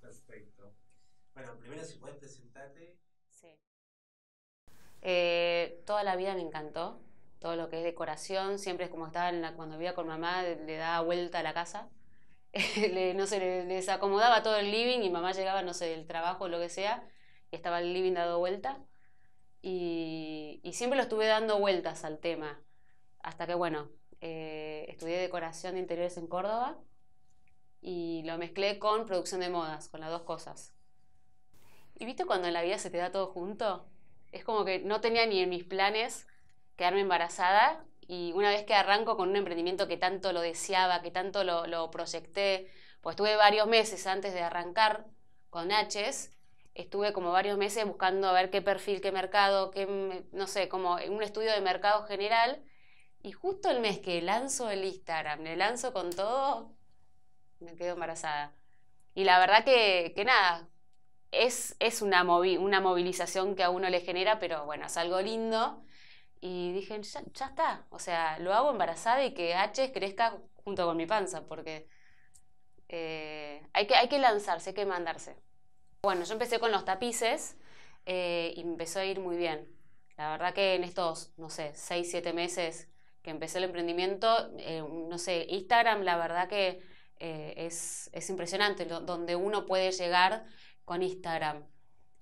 perfecto. Bueno, primero si puedes presentarte. Sí. Eh, toda la vida me encantó. Todo lo que es decoración, siempre es como estaba en la, cuando vivía con mamá, le daba vuelta a la casa. le, no se le, les acomodaba todo el living y mamá llegaba, no sé, del trabajo o lo que sea, y estaba el living dado vuelta. Y, siempre lo estuve dando vueltas al tema. Hasta que, bueno, eh, estudié decoración de interiores en Córdoba y lo mezclé con producción de modas, con las dos cosas. ¿Y viste cuando en la vida se te da todo junto? Es como que no tenía ni en mis planes quedarme embarazada y una vez que arranco con un emprendimiento que tanto lo deseaba, que tanto lo, proyecté, pues estuve varios meses antes de arrancar con H, e estuve como varios meses buscando a ver qué perfil, qué mercado, qué, no sé, como un estudio de mercado general. Y justo el mes que lanzo el Instagram, le lanzo con todo, me quedo embarazada. Y la verdad que, nada, es, es una, movi una movilización que a uno le genera, pero bueno, es algo lindo. Y dije, ya, está, o sea, lo hago embarazada y que H crezca junto con mi panza, porque eh, hay, que, hay que lanzarse, hay que mandarse. Bueno, yo empecé con los tapices eh, y empezó a ir muy bien. La verdad que en estos, no sé, 6, 7 meses que empecé el emprendimiento, eh, no sé, Instagram, la verdad que eh, es, impresionante donde uno puede llegar con Instagram.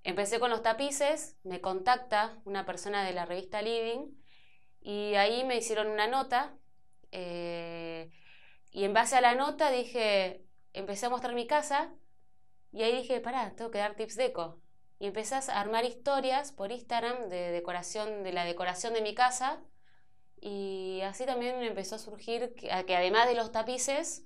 Empecé con los tapices, me contacta una persona de la revista Living y ahí me hicieron una nota eh, y en base a la nota dije, empecé a mostrar mi casa y ahí dije, pará, tengo que dar tips eco. Y empezás a armar historias por Instagram de decoración, de la decoración de mi casa. Y así también empezó a surgir que además de los tapices,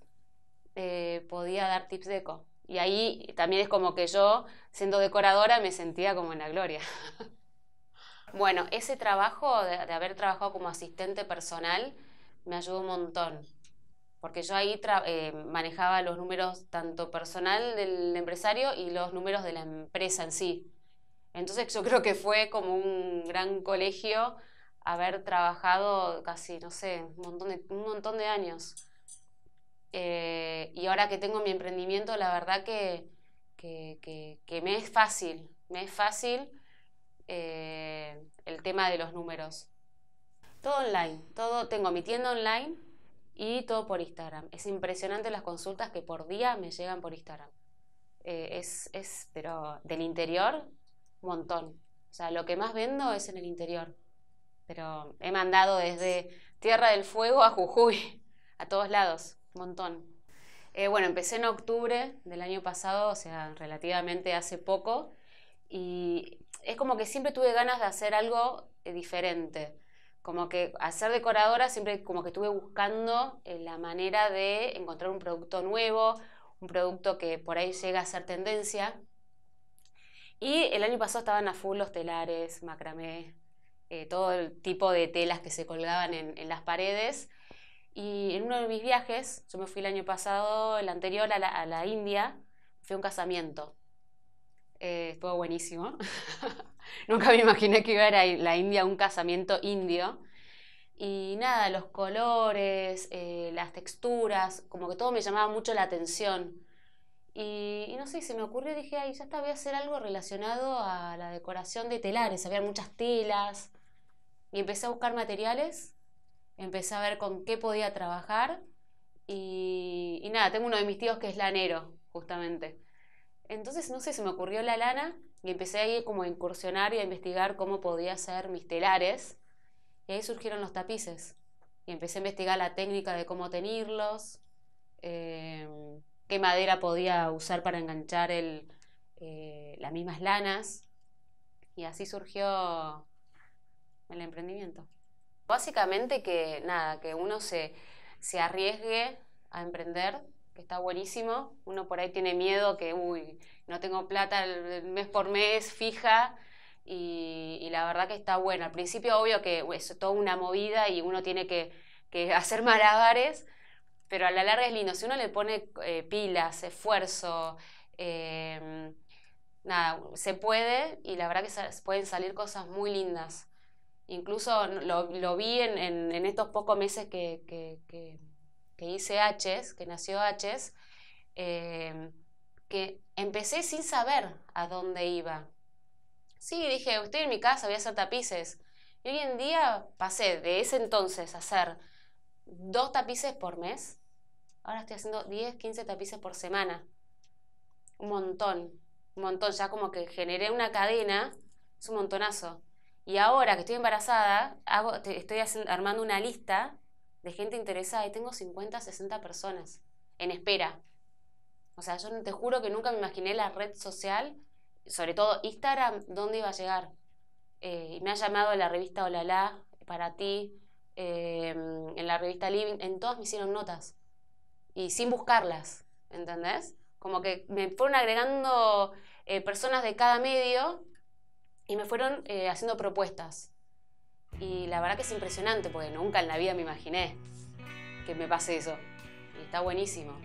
eh, podía dar tips de eco Y ahí también es como que yo, siendo decoradora, me sentía como en la gloria. bueno, ese trabajo de, haber trabajado como asistente personal me ayudó un montón, porque yo ahí eh, manejaba los números tanto personal del empresario y los números de la empresa en sí. Entonces yo creo que fue como un gran colegio haber trabajado casi, no sé, un montón de, un montón de años. Eh, y ahora que tengo mi emprendimiento, la verdad que, que, me es fácil, me es fácil eh, el tema de los números. Todo online, todo, tengo mi tienda online y todo por Instagram. Es impresionante las consultas que por día me llegan por Instagram. Eh, es, pero del interior, un montón. O sea, lo que más vendo es en el interior. Pero he mandado desde Tierra del Fuego a Jujuy, a todos lados montón. Eh, bueno, empecé en octubre del año pasado, o sea, relativamente hace poco, y es como que siempre tuve ganas de hacer algo eh, diferente. Como que al ser decoradora siempre como que estuve buscando eh, la manera de encontrar un producto nuevo, un producto que por ahí llega a ser tendencia. Y el año pasado estaban a full los telares, macramé, todo el tipo de telas que se colgaban en las paredes. Y en uno de mis viajes, yo me fui el año pasado, el anterior a la, India, fui a un casamiento. Eh, estuvo buenísimo. Nunca me imaginé que iba a ir a la India a un casamiento indio. Y nada, los colores, eh, las texturas, como que todo me llamaba mucho la atención. Y, no sé, se me ocurrió, dije, ay, ya está, voy a hacer algo relacionado a la decoración de telares. Había muchas telas. Y empecé a buscar materiales empecé a ver con qué podía trabajar y, nada, tengo uno de mis tíos que es lanero, justamente. Entonces, no sé, se me ocurrió la lana y empecé ahí como a incursionar y a investigar cómo podía hacer mis telares. Y ahí surgieron los tapices. Y empecé a investigar la técnica de cómo tenerlos, em, qué madera podía usar para enganchar eh, las mismas lanas. Y así surgió el emprendimiento. Básicamente que nada, que uno se, arriesgue a emprender, que está buenísimo. Uno por ahí tiene miedo que, uy, no tengo plata el mes por mes fija. Y, la verdad que está bueno. Al principio, obvio que es toda una movida y uno tiene que, hacer malabares, pero a la larga es lindo. Si uno le pone eh, pilas, esfuerzo, em, nada, se puede y la verdad que pueden salir cosas muy lindas. Incluso lo, vi en, estos pocos meses que, hice H, que nació H. Em, que empecé sin saber a dónde iba. Sí, dije, estoy en mi casa, voy a hacer tapices. Y hoy en día pasé de ese entonces a hacer dos tapices por mes. Ahora estoy haciendo 10, 15 tapices por semana. Un montón, un montón. Ya como que generé una cadena, es un montonazo. Y ahora que estoy embarazada, estoy armando una lista de gente interesada y tengo 50, 60 personas en espera. O sea, yo te juro que nunca me imaginé la red social, sobre todo Instagram, dónde iba a llegar. Eh, me ha llamado la revista Hola para ti, em, en la revista Living, en todas me hicieron notas. Y sin buscarlas, ¿entendés? Como que me fueron agregando eh, personas de cada medio y me fueron eh, haciendo propuestas. Y la verdad que es impresionante, porque nunca en la vida me imaginé que me pase eso. Y está buenísimo.